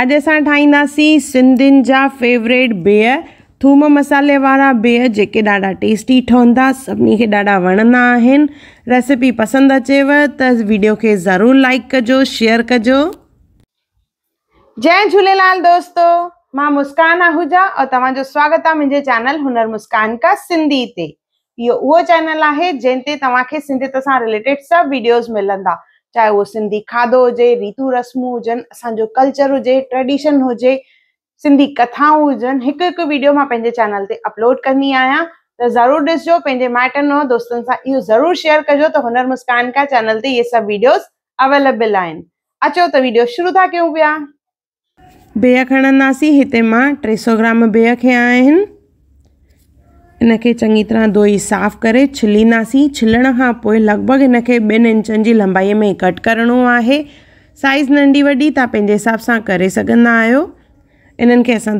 अज असां ठाहींदासीं सिंधियुनि फेवरेट बिह थूम मसाले वारा बिह जेके ढा टेस्टी ठहंदा सभी के ढा वणंदा रेसिपी पसंद अचेव त वीडियो के जरूर लाइक कजो शेयर कजो जय झूलेलाल दोस्तों मां मुस्कान आहूजा और तव्हांजो स्वागत है मुझे चैनल हुनर मुस्कान का सिंधी ते वो चैनल है जंहिं तवा सिंधियत से रिलेटेड सब वीडियोस मिलंदा चाहे वो सिंधी खाधो हुजे रीतू रस्मूं हुजनि असांजो कल्चर हुजे ट्रेडिशन हुजे सिंधी कथाऊं हुजनि हिकु हिकु वीडियो मां पंहिंजे चैनल ते अपलोड कंदी आहियां त ज़रूरु ॾिसजो पंहिंजे माइटनि ऐं दोस्तनि सां इहो ज़रूरु शेयर कजो त हुनर मुस्कान का चैनल ते इहे सभु वीडियोस अवेलेबल आहिनि अचो त वीडियो शुरू था कयूं पिया बिह खणंदासीं हिते मां टे सौ ग्राम बिह खयां आहिनि इनके चंगी तरह धोई साफ़ कर छिलींदासीं छिलण का पोइ लॻभॻि इनखे ॿिनि इंचनि जी में कट करण है साइज़ नंढी वही तव्हां हिसाब से करे सघंदा आहियो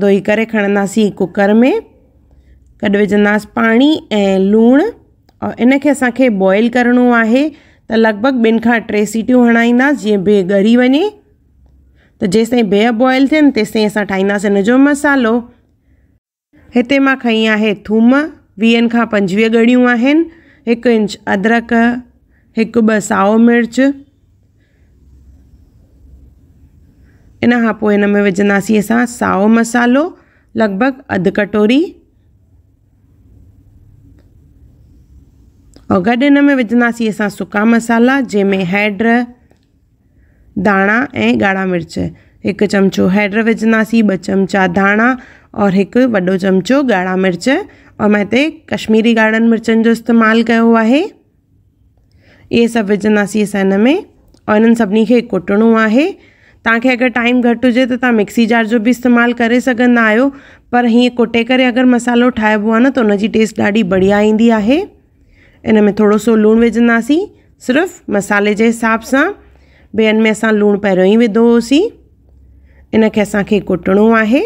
धोई कर खणंदासीं कुकर में गॾु विझंदासीं पानी ए लूण और इनके असांखे बॉइल करिणो है तो लगभग बिन का टे सीटू हणाईंदासीं जीअं बिह ॻरी वञे त जेसिताईं बिह बॉइल थे तेस असां असाइंदा हिन मसालो हिते मां है थूम वी का पंजवीह ॻड़ियूं एक इंच अदरक एक ब साओ मिर्च इन खां में विजासी अस साओ मसालो लगभग अद कटोरी और गड इन में विजासी अस सुा मसाला जैमें हैड दाणा ए गाढ़ा मिर्च एक चमचो हैड विजासी ब चमचा दाणा और एक वो चमचो गाढ़ा मिर्च और मैं कश्मीरी गार्डन मिर्चन जो इस्तेमाल किया है ये सब विझंदासीं असां हिन में और इन सभी के कुटणो है तक अगर टाइम घट हुए तो मिक्सी जार जो भी इस्तेमाल कर सो पर हे कुटे करे अगर मसालो ठाबो आ न त तो हुनजी टेस्ट ढी बढ़िया इंदी है इन में थोरो सो लूण विझंदासीं सिर्फ मसाले के हिसाब से बिहनि में अस लूण पहिरियों ही विधो इनके असा असांखे कुटणो है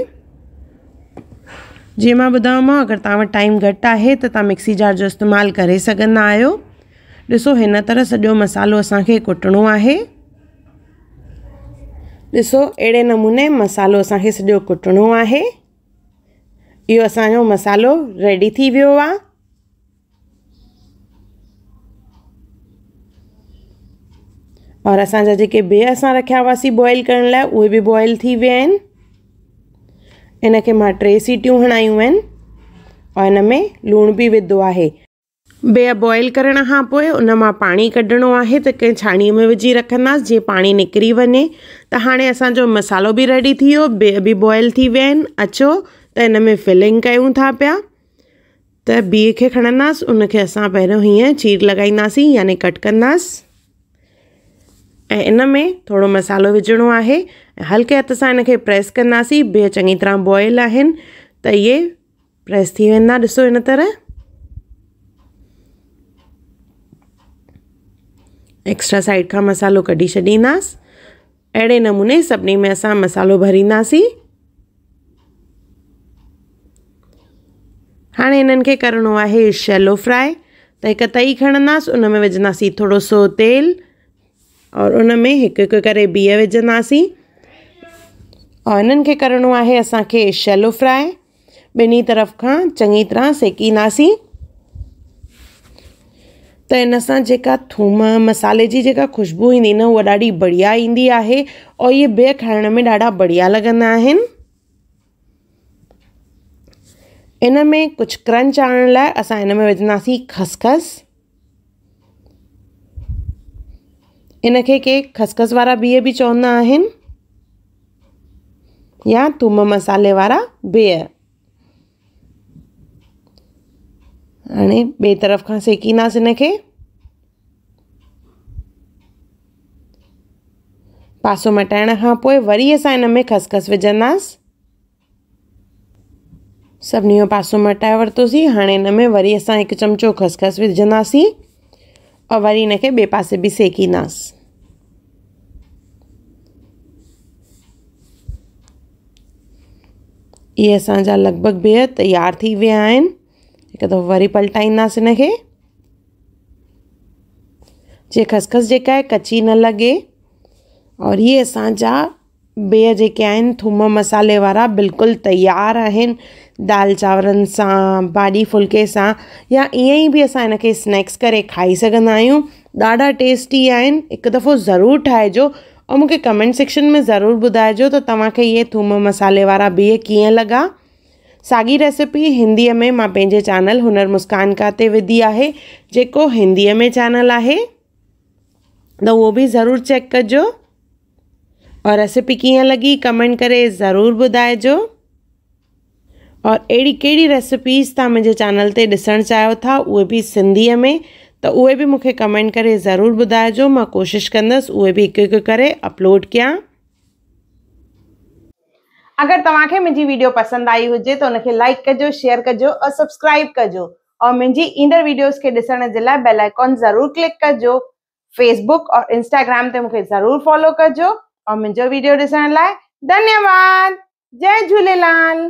जंहिंमां ॿुधायोमांव अगरि तव्हां वटि टाइम घट है तो तव्हां मिक्सी जार जो इस्तेमाल कर सघंदा आहियो ॾिसो तरह सॼो मसालो अस कुटो है ऐसो अड़े नमूने मसालो अस कुटो है यो अस मसालो रेडी थी वो आहे और असा जेके बेह अस रखा हुआ बॉइल करण लाइ बॉइल थी वह के मां टे सीटियूं हणायूं आहिनि और इन में लूण बि विधो आहे बिह बॉइल करण खां पोइ उन मां पाणी कढिणो आहे त कंहिं छाणीअ में विझी रखंदासीं जीअं पाणी निकिरी वञे त हाणे असांजो मसालो बि रेडी थी वियो बिह बि बॉइल थी विया आहिनि अचो त इन में फिलिंग कयूं था पिया त बीह खे खणंदासीं उनखे असां पहिरियों हीअं चीर लॻाईंदासीं याने कट कंदासीं इन में थोड़ो मसालो विझणो आहे हल्के हथ सां हिनखे प्रेस कंदासीं बिह चङी तरह बॉयल आहिनि त इहे प्रेस थी वेंदा ॾिसो इन तरह एक्स्ट्रा साइड खां मसालो कढी छॾींदासि अहिड़े नमूने सभिनी में असां मसालो भरींदासीं हाणे हिननि खे करिणो आहे शैलो फ्राए त हिकु तई खणंदासि उन में विझंदासीं थोरो सो तेलु और उन में एक हिकु करे बिह विझंदासीं और इन खे है आहे शैलो फ्राई बिन्हीं तरफ़ का चंगी तरह सेकी तो इन सां जेका थूम मसाले जी जेका ख़ुशबू ईंदी न वो ढी बढ़िया इंदी है और ये बे खाने में ढा बढ़िया लगना आहिनि इन में कुझु क्रंच आने लाइन में विझंदासीं खसखस -खस। इन के खसखस वा बिह भी चवंदा या थूम मसाले वा बिह हाँ बे तरफ़ खां सेकींदासीं हिनखे पासो मटाण का पोइ वरी अस इन में खसखस विजंदास सभी पासो मटाए वरितोसीं हाँ इन में वरी अस एक चमचो खसखस विजंदी और वरी इनके बे पासे बि सेकींदासीं ये असाजा लगभग बेह तैयार थी विया एक हिकु दफ़ो वरी पलटाईंदासीं हिनखे जे खसखस जै कची न लगे और ये असाजा बेह जेके थूम मसाले वारा बिल्कुल तैयार हैं दाल चावर से भाजी फुल्के या इं भी बि असां स्नैक्स कर खाई सकता टेस्टी आहिनि एक दफ़ो जरूर टाइज અમો કે કમેન્ટ સેક્શન મે જરૂર બુધાયજો તો તમાકે યે થુમ મસાલેવારા બેક કીયા લગા સાગી રેસિપી હિન્દી મે માં પેજે ચેનલ હનર મુસ્કાન કાતે વે દિયા હે જેકો હિન્દી મે ચેનલ આહે નો ઓબી જરૂર ચેક કરજો ઓર રેસિપી કીયા લગી કમેન્ટ કરે જરૂર બુધાયજો ઓર એડી કેડી રેસિપીસ તા મેજે ચેનલ તે દસણ ચાહો થા ઓ વે બી સિંધી મે તો ઓયે બી મુખે કમેન્ટ કરે જરૂર બુદાય જો માં કોશિશ કરનસ ઓયે બી એક એક કરે અપલોડ કર્યા અગર તવાકે મંજી વિડિયો પસંદ આઈ હોજે તો ને કે લાઈક કરજો શેર કરજો અ સબસ્ક્રાઇબ કરજો ઓર મંજી ઈંદર વિડિયોસ કે દસણ દેલા બેલ આઇકન જરૂર ક્લિક કરજો ફેસબુક ઓર ઇન્સ્ટાગ્રામ તે મુખે જરૂર ફોલો કરજો ઓર મંજો વિડિયો દેસન લાય ધન્યવાદ જય ઝુલેલાલ